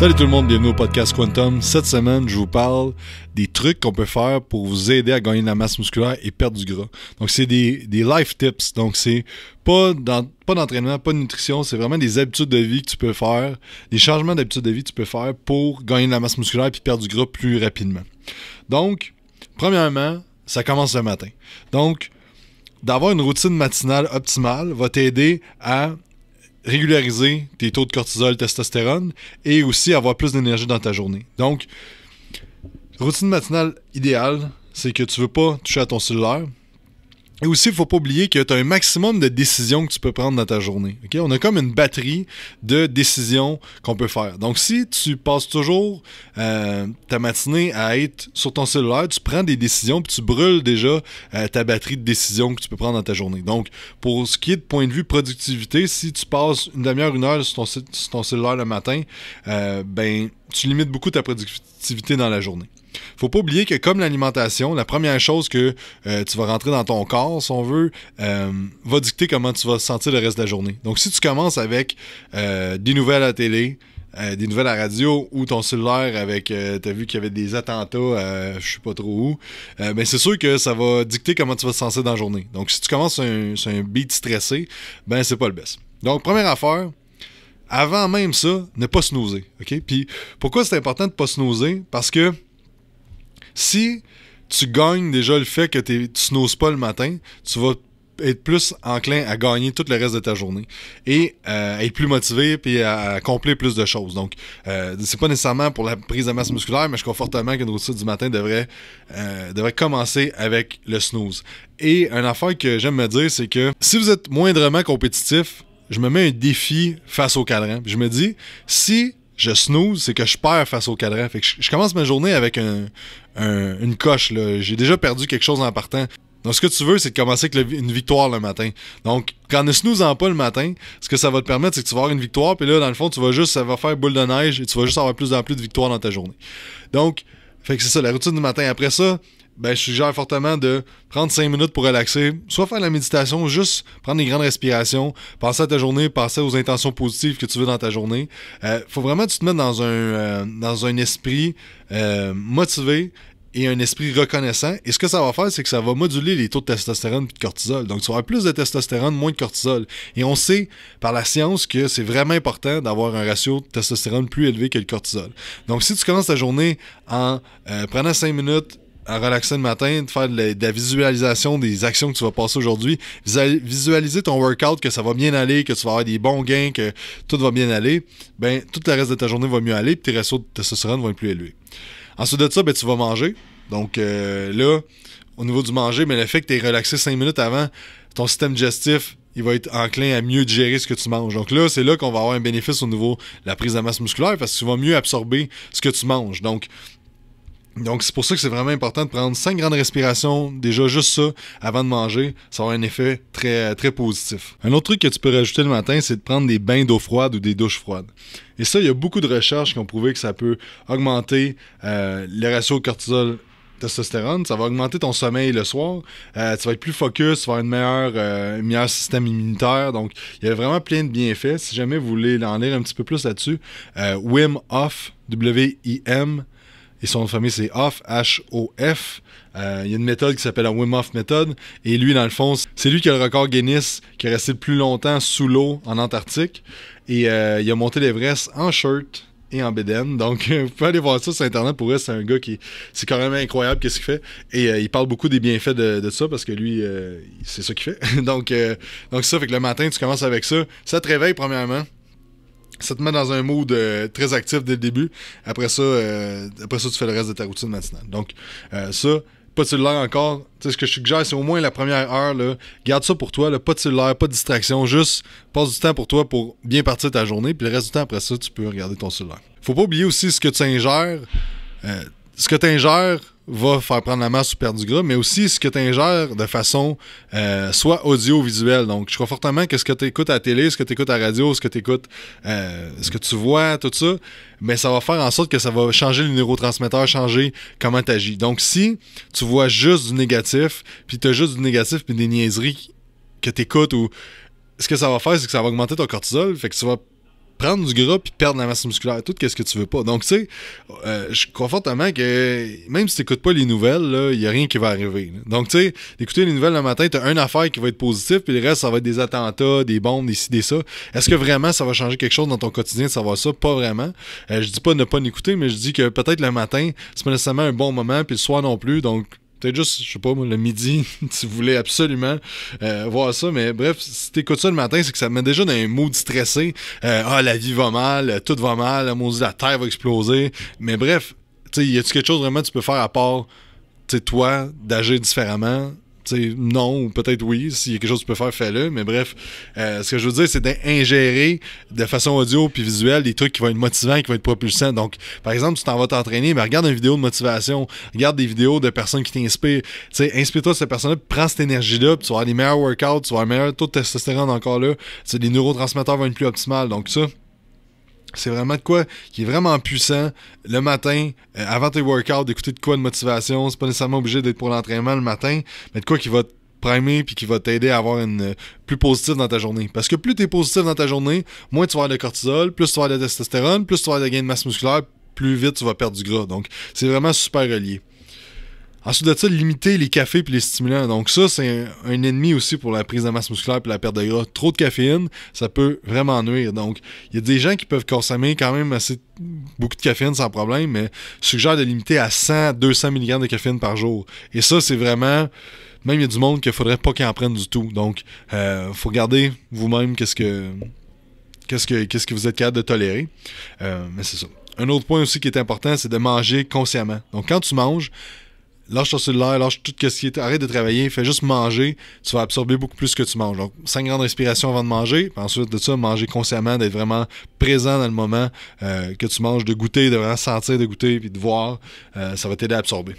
Salut tout le monde, bienvenue au podcast Quantum. Cette semaine, je vous parle des trucs qu'on peut faire pour vous aider à gagner de la masse musculaire et perdre du gras. Donc, c'est des, life tips. Donc, c'est pas pas d'entraînement, pas de nutrition, c'est vraiment des habitudes de vie que tu peux faire, des changements d'habitudes de vie que tu peux faire pour gagner de la masse musculaire et perdre du gras plus rapidement. Donc, premièrement, ça commence le matin. Donc, d'avoir une routine matinale optimale va t'aider à régulariser tes taux de cortisol, testostérone et aussi avoir plus d'énergie dans ta journée. Donc, routine matinale idéale, c'est que tu veux pas toucher à ton cellulaire, et aussi, il ne faut pas oublier que tu as un maximum de décisions que tu peux prendre dans ta journée. On a comme une batterie de décisions qu'on peut faire. Donc, si tu passes toujours euh, ta matinée à être sur ton cellulaire, tu prends des décisions puis tu brûles déjà euh, ta batterie de décisions que tu peux prendre dans ta journée. Donc, pour ce qui est de point de vue productivité, si tu passes une demi-heure, une heure sur ton, cellulaire le matin, euh, ben, tu limites beaucoup ta productivité dans la journée faut pas oublier que comme l'alimentation, la première chose que euh, tu vas rentrer dans ton corps, si on veut, euh, va dicter comment tu vas sentir le reste de la journée. Donc si tu commences avec euh, des nouvelles à la télé, des nouvelles à la radio ou ton cellulaire avec, tu t'as vu qu'il y avait des attentats, je sais pas trop où, ben c'est sûr que ça va dicter comment tu vas te sentir dans la journée. Donc si tu commences sur un, beat stressé, ben c'est pas le best. Donc première affaire, avant même ça, ne pas se nauser, OK? Puis pourquoi c'est important de pas se nauser Parce que si tu gagnes déjà le fait que tu snooze pas le matin, tu vas être plus enclin à gagner tout le reste de ta journée et euh, être plus motivé puis à accomplir plus de choses. Donc, euh, c'est pas nécessairement pour la prise de masse musculaire, mais je crois fortement qu'une routine du matin devrait, euh, devrait commencer avec le snooze. Et un affaire que j'aime me dire, c'est que si vous êtes moindrement compétitif, je me mets un défi face au cadran. Je me dis, si je snooze, c'est que je perds face au cadran. Fait que je, commence ma journée avec une coche. J'ai déjà perdu quelque chose en partant. Donc, ce que tu veux, c'est de commencer avec une victoire le matin. Donc, quand ne snoozant pas le matin, ce que ça va te permettre, c'est que tu vas avoir une victoire, puis là, dans le fond, tu vas juste, ça va faire boule de neige et tu vas juste avoir plus en plus de victoires dans ta journée. Donc, fait que c'est ça, la routine du matin. Après ça, ben, je suggère fortement de prendre 5 minutes pour relaxer, soit faire la méditation, juste prendre des grandes respirations, penser à ta journée, penser aux intentions positives que tu veux dans ta journée. Euh, faut vraiment que tu te mettes dans un, euh, dans un esprit euh, motivé et un esprit reconnaissant. Et ce que ça va faire, c'est que ça va moduler les taux de testostérone et de cortisol. Donc, tu vas avoir plus de testostérone, moins de cortisol. Et on sait par la science que c'est vraiment important d'avoir un ratio de testostérone plus élevé que le cortisol. Donc, si tu commences ta journée en euh, prenant 5 minutes, en le matin, de faire de la, visualisation des actions que tu vas passer aujourd'hui. Visualiser ton workout, que ça va bien aller, que tu vas avoir des bons gains, que tout va bien aller. Ben, tout le reste de ta journée va mieux aller, puis tes ressources de ne vont être plus élevés. Ensuite de ça, ben, tu vas manger. Donc euh, là, au niveau du manger, mais ben, le fait que tu es relaxé cinq minutes avant, ton système digestif, il va être enclin à mieux gérer ce que tu manges. Donc là, c'est là qu'on va avoir un bénéfice au niveau de la prise de masse musculaire parce que tu vas mieux absorber ce que tu manges. Donc, donc, c'est pour ça que c'est vraiment important de prendre cinq grandes respirations, déjà juste ça, avant de manger. Ça aura un effet très, très positif. Un autre truc que tu peux rajouter le matin, c'est de prendre des bains d'eau froide ou des douches froides. Et ça, il y a beaucoup de recherches qui ont prouvé que ça peut augmenter euh, les ratios ratio cortisol testostérone, ça va augmenter ton sommeil le soir, euh, tu vas être plus focus, tu vas avoir une un euh, meilleur système immunitaire, donc il y a vraiment plein de bienfaits. Si jamais vous voulez en lire un petit peu plus là-dessus, Wim Hof, W-I-M, et son nom de famille c'est Off, H-O-F. Euh, il y a une méthode qui s'appelle la Wim Hof méthode. Et lui, dans le fond, c'est lui qui a le record Guinness qui est resté le plus longtemps sous l'eau en Antarctique. Et euh, il a monté l'Everest en shirt et en bédaine. Donc, vous pouvez aller voir ça sur Internet. Pour eux, c'est un gars qui. C'est quand même incroyable ce qu'il fait. Et euh, il parle beaucoup des bienfaits de, ça parce que lui, c'est ça qu'il fait. donc, donc, ça fait que le matin, tu commences avec ça. Ça te réveille, premièrement ça te met dans un mood euh, très actif dès le début. Après ça, euh, après ça, tu fais le reste de ta routine matinale. Donc, euh, ça, pas de cellulaire encore. Tu sais, ce que je suggère, c'est au moins la première heure, là, garde ça pour toi, Le pas de cellulaire, pas de distraction, juste passe du temps pour toi pour bien partir ta journée, puis le reste du temps, après ça, tu peux regarder ton cellulaire. Faut pas oublier aussi ce que tu ingères. ce que tu ingères va faire prendre la masse sur perdre du gras, mais aussi ce que tu ingères de façon euh, soit audiovisuelle Donc, je crois fortement que ce que tu écoutes à la télé, ce que tu écoutes à la radio, ce que tu écoutes, euh, ce que tu vois, tout ça, mais ça va faire en sorte que ça va changer le neurotransmetteur, changer comment tu agis. Donc, si tu vois juste du négatif, puis tu as juste du négatif, puis des niaiseries que tu écoutes, ou ce que ça va faire, c'est que ça va augmenter ton cortisol, fait que tu vas prendre du gras puis perdre la masse musculaire, tout qu'est-ce que tu veux pas. Donc, tu sais, euh, je crois fortement que même si tu n'écoutes pas les nouvelles, il n'y a rien qui va arriver. Donc, tu sais, d'écouter les nouvelles le matin, tu as une affaire qui va être positive, puis le reste, ça va être des attentats, des bombes, des ci, des ça. Est-ce que vraiment ça va changer quelque chose dans ton quotidien de savoir ça? Pas vraiment. Euh, je dis pas ne pas l'écouter, mais je dis que peut-être le matin, c'est pas nécessairement un bon moment, puis le soir non plus. Donc, peut-être juste, je sais pas, le midi, tu voulais absolument euh, voir ça. Mais bref, si t'écoutes ça le matin, c'est que ça te met déjà dans un mood stressé. Euh, ah, la vie va mal, tout va mal, la terre va exploser. Mais bref, tu sais, y a-tu quelque chose vraiment que tu peux faire à part, tu toi, d'agir différemment? non, ou peut-être oui, s'il y a quelque chose que tu peux faire, fais-le. Mais bref, euh, ce que je veux dire, c'est d'ingérer de façon audio puis visuelle des trucs qui vont être motivants, qui vont être propulsants. Donc, par exemple, tu t'en vas t'entraîner, mais regarde une vidéo de motivation, regarde des vidéos de personnes qui t'inspirent. Inspire-toi de cette personne-là, prends cette énergie-là, puis tu vas avoir des meilleurs workouts, tu vas avoir un meilleur taux de testostérone encore là. c'est les neurotransmetteurs vont être plus optimales. Donc, ça, c'est vraiment de quoi qui est vraiment puissant le matin, euh, avant tes workouts, d'écouter de quoi de motivation. C'est pas nécessairement obligé d'être pour l'entraînement le matin, mais de quoi qui va te primer puis qui va t'aider à avoir une euh, plus positive dans ta journée. Parce que plus tu es positif dans ta journée, moins tu vas avoir de cortisol, plus tu vas avoir de testostérone, plus tu vas avoir de gain de masse musculaire, plus vite tu vas perdre du gras. Donc, c'est vraiment super relié. Ensuite de ça, limiter les cafés et les stimulants. Donc ça, c'est un, ennemi aussi pour la prise de masse musculaire et la perte de gras. Trop de caféine, ça peut vraiment nuire. Donc, il y a des gens qui peuvent consommer quand même assez beaucoup de caféine sans problème, mais suggère de limiter à 100-200 mg de caféine par jour. Et ça, c'est vraiment... Même il y a du monde qu'il faudrait pas qu'ils en prennent du tout. Donc, euh, faut regarder vous-même qu'est-ce que... Qu'est-ce que, qu'est-ce que vous êtes capable de tolérer. Euh, mais c'est ça. Un autre point aussi qui est important, c'est de manger consciemment. Donc, quand tu manges, lâche ton l'air, lâche tout ce qui est, arrête de travailler, fais juste manger, tu vas absorber beaucoup plus que tu manges. Donc, cinq grandes respirations avant de manger, puis ensuite de ça, manger consciemment, d'être vraiment présent dans le moment euh, que tu manges, de goûter, de vraiment sentir, de goûter, puis de voir, euh, ça va t'aider à absorber.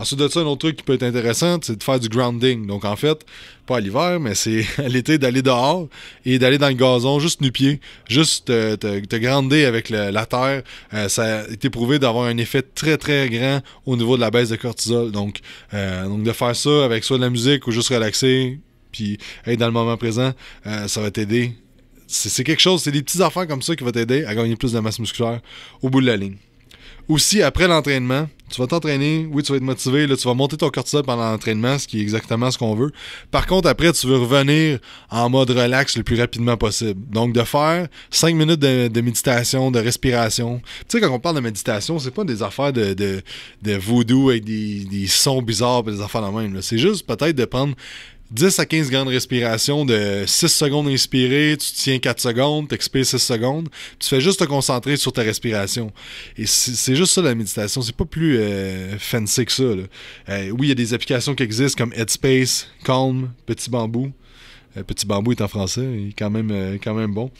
Ensuite de ça, un autre truc qui peut être intéressant, c'est de faire du grounding. Donc en fait, pas à l'hiver, mais c'est à l'été d'aller dehors et d'aller dans le gazon, juste nu-pied, juste te, te, avec la terre. Euh, ça a été prouvé d'avoir un effet très très grand au niveau de la baisse de cortisol. Donc, euh, donc de faire ça avec soit de la musique ou juste relaxer, puis être dans le moment présent, euh, ça va t'aider. C'est quelque chose, c'est des petits affaires comme ça qui vont t'aider à gagner plus de masse musculaire au bout de la ligne. Aussi, après l'entraînement, tu vas t'entraîner, oui, tu vas être motivé, là, tu vas monter ton cortisol pendant l'entraînement, ce qui est exactement ce qu'on veut. Par contre, après, tu veux revenir en mode relax le plus rapidement possible. Donc, de faire 5 minutes de, méditation, de respiration. Tu sais, quand on parle de méditation, c'est pas des affaires de, de, voodoo avec des, des sons bizarres et des affaires la même. C'est juste peut-être de prendre 10 à 15 grandes respirations de 6 secondes inspirées, tu tiens 4 secondes, expires 6 secondes, tu fais juste te concentrer sur ta respiration. Et c'est juste ça la méditation, c'est pas plus euh, fancy que ça. Euh, oui, il y a des applications qui existent comme Headspace, Calm, Petit Bambou. Euh, Petit Bambou est en français, il est quand même, quand même bon.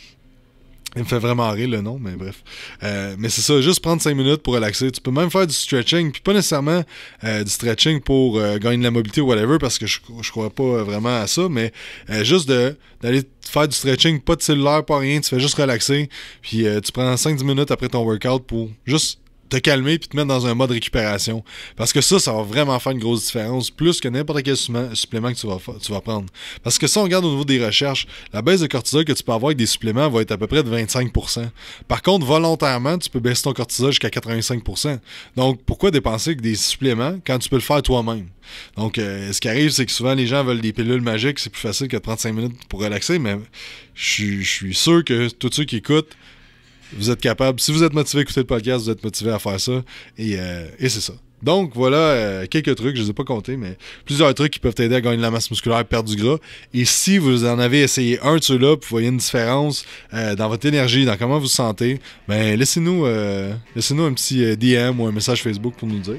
Il me fait vraiment rire le nom, mais bref. Euh, mais c'est ça, juste prendre 5 minutes pour relaxer. Tu peux même faire du stretching, puis pas nécessairement euh, du stretching pour euh, gagner de la mobilité ou whatever, parce que je, je crois pas vraiment à ça, mais juste d'aller faire du stretching, pas de cellulaire, pas rien, tu fais juste relaxer, puis tu prends 5-10 minutes après ton workout pour juste te calmer puis te mettre dans un mode récupération. Parce que ça, ça va vraiment faire une grosse différence, plus que n'importe quel supplément que tu vas, prendre. Parce que si on regarde au niveau des recherches, la baisse de cortisol que tu peux avoir avec des suppléments va être à peu près de 25%. Par contre, volontairement, tu peux baisser ton cortisol jusqu'à 85%. Donc, pourquoi dépenser avec des suppléments quand tu peux le faire toi-même? Donc, euh, ce qui arrive, c'est que souvent, les gens veulent des pilules magiques, c'est plus facile que de prendre 5 minutes pour relaxer, mais je suis sûr que tous ceux qui écoutent, vous êtes capable. Si vous êtes motivé à écouter le podcast, vous êtes motivé à faire ça. Et, euh, c'est ça. Donc voilà euh, quelques trucs, je ne les ai pas comptés, mais plusieurs trucs qui peuvent t'aider à gagner de la masse musculaire, et perdre du gras. Et si vous en avez essayé un de ceux-là, vous voyez une différence euh, dans votre énergie, dans comment vous vous sentez, ben laissez-nous laissez-nous un petit DM ou un message Facebook pour nous dire.